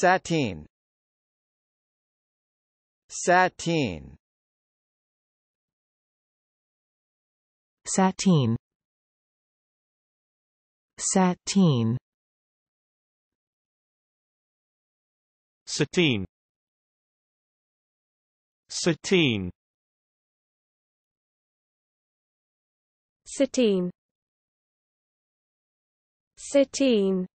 Satin. Satin. Satin. Satin. Satin. Satin. Satin. Satin.